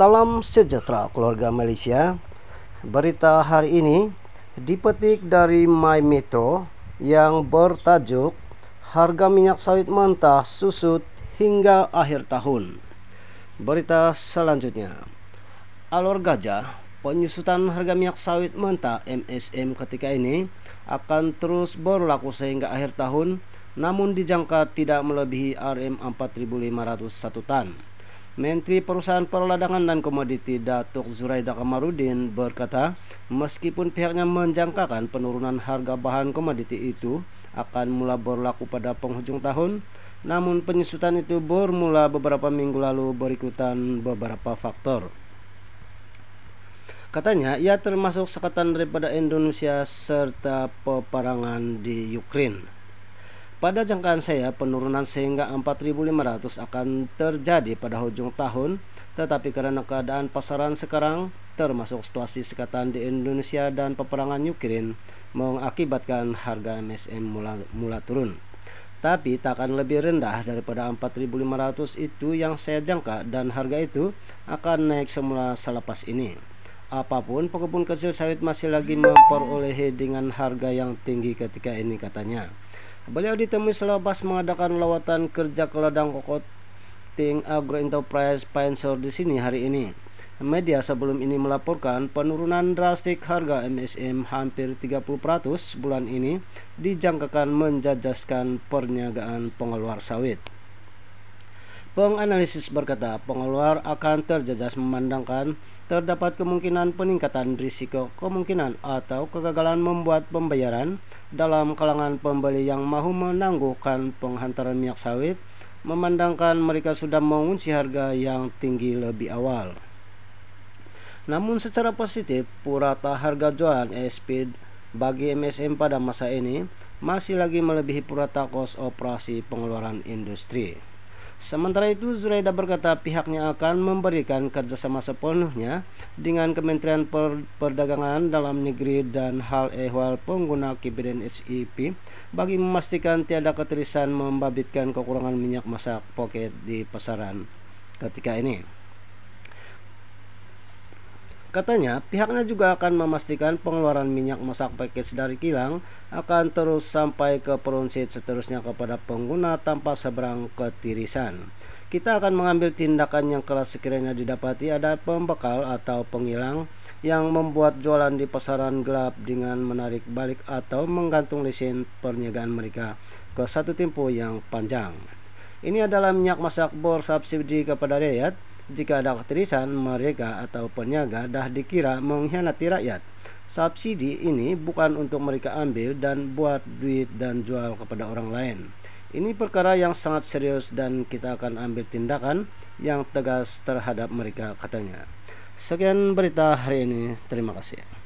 Salam sejahtera keluarga Malaysia. Berita hari ini dipetik dari My Metro yang bertajuk Harga minyak sawit mentah susut hingga akhir tahun. Berita selanjutnya. Alor Gajah, penyusutan harga minyak sawit mentah MSM ketika ini akan terus berlaku sehingga akhir tahun namun dijangka tidak melebihi RM 4.500 satu tan. Menteri Perusahaan Perladangan dan Komoditi Datuk Zuraida Kamarudin berkata, meskipun pihaknya menjangkakan penurunan harga bahan komoditi itu akan mula berlaku pada penghujung tahun, namun penyusutan itu bermula beberapa minggu lalu berikutan beberapa faktor. Katanya, ia termasuk sekatan daripada Indonesia serta peperangan di Ukraina. Pada jangkaan saya, penurunan sehingga 4.500 akan terjadi pada hujung tahun, tetapi karena keadaan pasaran sekarang, termasuk situasi sekatan di Indonesia dan peperangan Ukraina, mengakibatkan harga MSM mula, mula turun. Tapi tak akan lebih rendah daripada 4.500 itu yang saya jangka dan harga itu akan naik semula selepas ini. Apapun, pekebun kecil sawit masih lagi memperolehi dengan harga yang tinggi ketika ini katanya. Beliau ditemui selepas mengadakan lawatan kerja ke ladang kokoting Agro Enterprise Pinesor di sini hari ini. Media sebelum ini melaporkan penurunan drastik harga MSM hampir 30% bulan ini dijangkakan menjajaskan perniagaan pengeluar sawit. Penganalisis berkata, pengeluar akan terjejas memandangkan terdapat kemungkinan peningkatan risiko kemungkinan atau kegagalan membuat pembayaran dalam kalangan pembeli yang mahu menangguhkan penghantaran minyak sawit, memandangkan mereka sudah mengunci harga yang tinggi lebih awal. Namun secara positif, purata harga jualan ESP bagi MSM pada masa ini masih lagi melebihi purata kos operasi pengeluaran industri. Sementara itu, Zuraida berkata pihaknya akan memberikan kerjasama sepenuhnya dengan Kementerian Perdagangan Dalam Negeri dan Hal Ehwal Pengguna Kibiden SIP bagi memastikan tiada ketirisan membabitkan kekurangan minyak masak poket di pasaran ketika ini. Katanya, pihaknya juga akan memastikan pengeluaran minyak masak package dari kilang akan terus sampai ke peruncit seterusnya kepada pengguna tanpa seberang ketirisan. Kita akan mengambil tindakan yang keras sekiranya didapati ada pembekal atau penghilang yang membuat jualan di pasaran gelap dengan menarik balik atau menggantung lesin perniagaan mereka ke satu tempo yang panjang. Ini adalah minyak masak bor subsidi kepada rakyat jika ada ketirisan mereka atau peniaga dah dikira mengkhianati rakyat. Subsidi ini bukan untuk mereka ambil dan buat duit dan jual kepada orang lain. Ini perkara yang sangat serius dan kita akan ambil tindakan yang tegas terhadap mereka katanya. Sekian berita hari ini. Terima kasih.